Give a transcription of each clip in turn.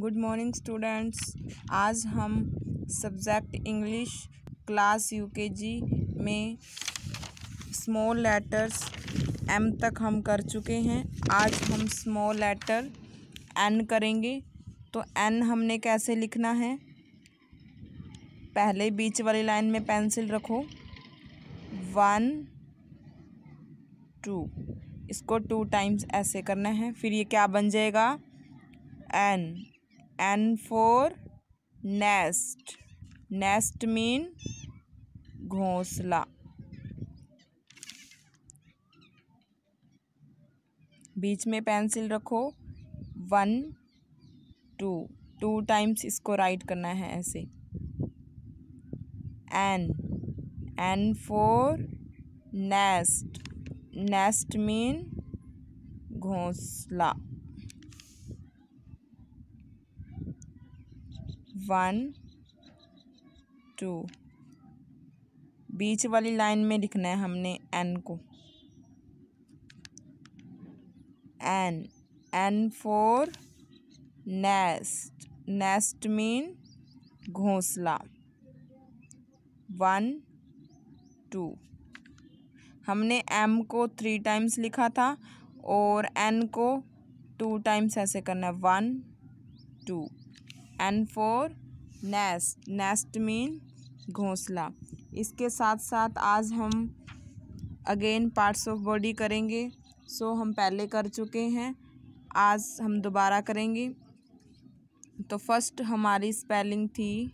good morning students आज हम subject English class UKG में स्मॉल लेटर्स एम तक हम कर चुके हैं आज हम स्मॉल लेटर एन करेंगे तो एन हमने कैसे लिखना है पहले बीच वाली लाइन में पेंसिल रखो वन टू इसको टू टाइम्स ऐसे करना है फिर ये क्या बन जाएगा N N four nest nest mean घोंसला बीच में पेंसिल रखो वन टू टू टाइम्स इसको राइट करना है ऐसे N N four nest nest mean घोंसला वन टू बीच वाली लाइन में लिखना है हमने एन को N N four nest nest mean घोंसला वन टू हमने एम को थ्री टाइम्स लिखा था और एन को टू टाइम्स ऐसे करना है one two N four nest nest mean घोंसला इसके साथ साथ आज हम अगेन पार्ट्स ऑफ बॉडी करेंगे सो so, हम पहले कर चुके हैं आज हम दोबारा करेंगे तो फर्स्ट हमारी स्पेलिंग थी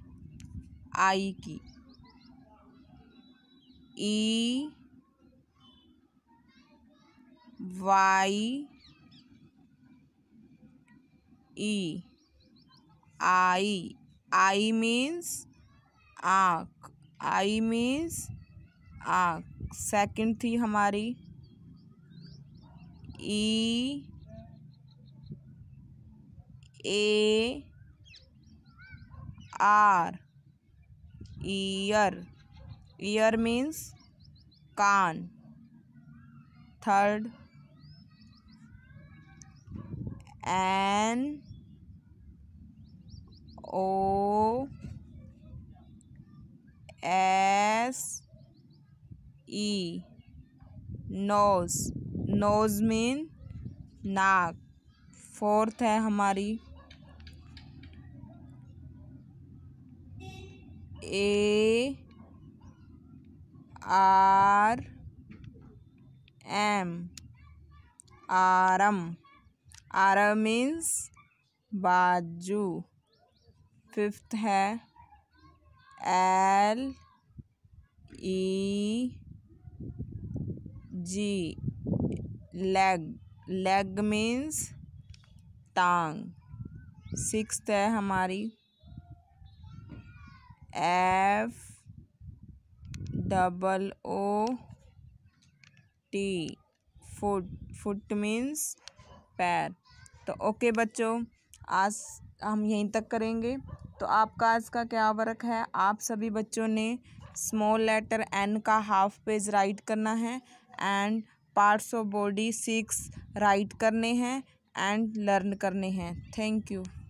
आई की E Y E I I means आँख आई मीन्स आँख सेकेंड थी हमारी E A R ear ear means कान third N O S E nose nose mean नाक फोर्थ है हमारी A R M arm arm means बाजू फिफ्थ है L E G leg leg means टांग सिक्स है हमारी F double O T foot foot means पैर तो ओके बच्चों आज हम यहीं तक करेंगे तो आपका आज का क्या वर्क है आप सभी बच्चों ने स्मॉल लेटर एन का हाफ पेज राइट करना है and parts of body six write करने हैं एंड लर्न करने हैं थैंक यू